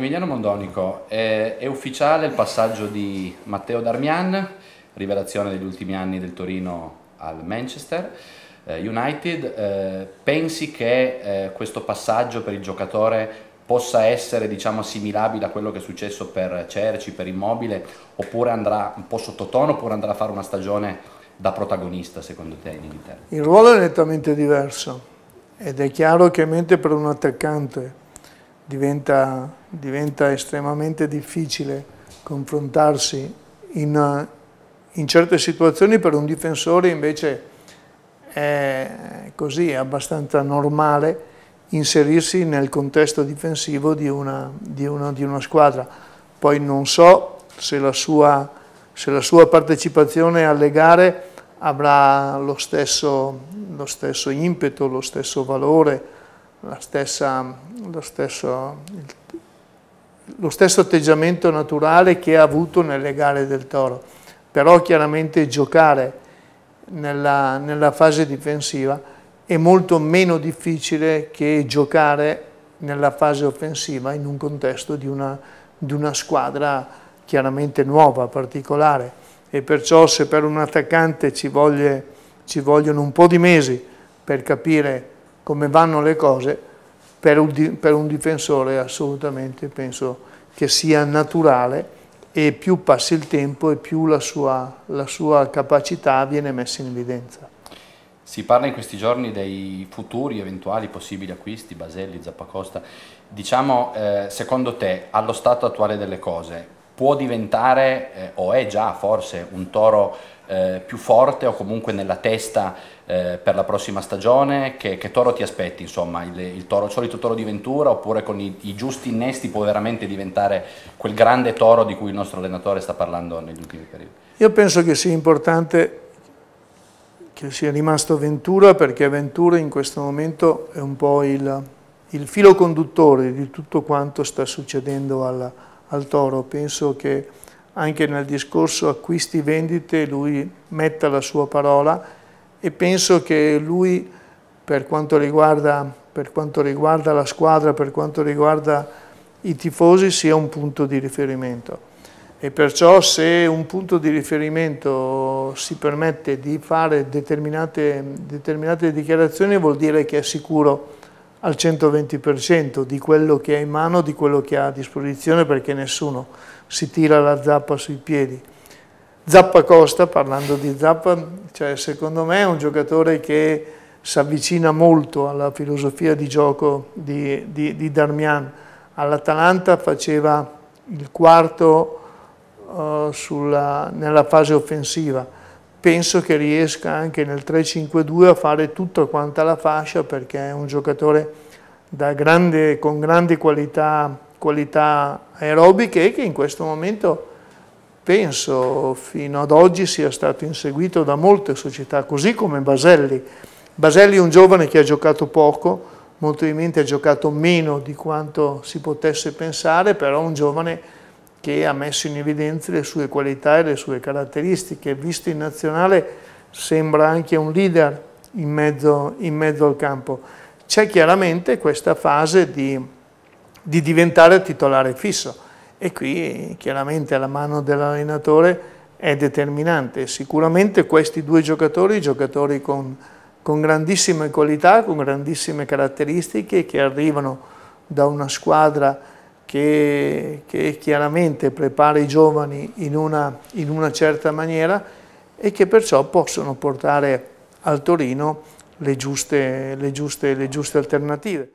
Emiliano Mondonico, è, è ufficiale il passaggio di Matteo Darmian, rivelazione degli ultimi anni del Torino al Manchester. Eh, United, eh, pensi che eh, questo passaggio per il giocatore possa essere diciamo, assimilabile a quello che è successo per Cerci, per Immobile, oppure andrà un po' sottotono, oppure andrà a fare una stagione da protagonista secondo te in Inghilterra? Il ruolo è nettamente diverso ed è chiaro che mentre per un attaccante diventa, diventa estremamente difficile confrontarsi in, in certe situazioni per un difensore invece è così, è abbastanza normale inserirsi nel contesto difensivo di una, di una, di una squadra. Poi non so se la, sua, se la, sua, partecipazione alle gare avrà lo stesso, lo stesso impeto, lo stesso valore, stessa, lo, stesso, lo stesso atteggiamento naturale che ha avuto nelle gare del toro. Però chiaramente giocare nella, nella fase difensiva è molto meno difficile che giocare nella fase offensiva in un contesto di una, di una squadra chiaramente nuova, particolare e perciò se per un attaccante ci, voglie, ci vogliono un po' di mesi per capire come vanno le cose, per un, difensore assolutamente penso che sia naturale e più passa il tempo e più la sua, la sua capacità viene messa in evidenza. Si parla in questi giorni dei futuri eventuali possibili acquisti, Baselli, Zappacosta. Diciamo, eh, secondo te, allo stato attuale delle cose, può diventare eh, o è già forse un toro eh, più forte o comunque nella testa eh, per la prossima stagione? Che, che toro ti aspetti? Insomma, il, il, toro, il, solito toro di Ventura oppure con i, i, giusti innesti può veramente diventare quel grande toro di cui il nostro allenatore sta parlando negli ultimi periodi? Io penso che sia importante che sia rimasto Ventura perché Ventura in questo momento è un po' il, il filo conduttore di tutto quanto sta succedendo alla al toro, penso che anche nel discorso acquisti-vendite lui metta la sua parola e penso che lui per quanto riguarda, per quanto riguarda la squadra, per quanto riguarda i tifosi sia un punto di riferimento e perciò se un punto di riferimento si permette di fare determinate, determinate dichiarazioni vuol dire che è sicuro al 120% di quello che ha in mano, di quello che ha a disposizione, perché nessuno si tira la zappa sui piedi. Zappa Costa, parlando di Zappa, cioè secondo me è un giocatore che si avvicina molto alla filosofia di gioco di, di, di Darmian. All'Atalanta faceva il quarto uh, sulla, nella fase offensiva, penso che riesca anche nel 3-5-2 a fare tutta quanta la fascia perché è un giocatore grande, con grandi qualità, qualità aerobiche e che in questo momento penso fino ad oggi sia stato inseguito da molte società, così come Baselli. Baselli è un giovane che ha giocato poco, molto ovviamente ha giocato meno di quanto si potesse pensare, però un giovane che ha messo in evidenza le sue qualità e le sue caratteristiche. Visto in nazionale sembra anche un leader in mezzo, in mezzo al campo. C'è chiaramente questa fase di, di diventare titolare fisso e qui chiaramente la mano dell'allenatore è determinante. Sicuramente questi due giocatori, giocatori con, con, grandissime qualità, con grandissime caratteristiche, che arrivano da una squadra che, che chiaramente prepara i giovani in una, in una certa maniera e che perciò possono portare al Torino le giuste, le giuste, le giuste alternative.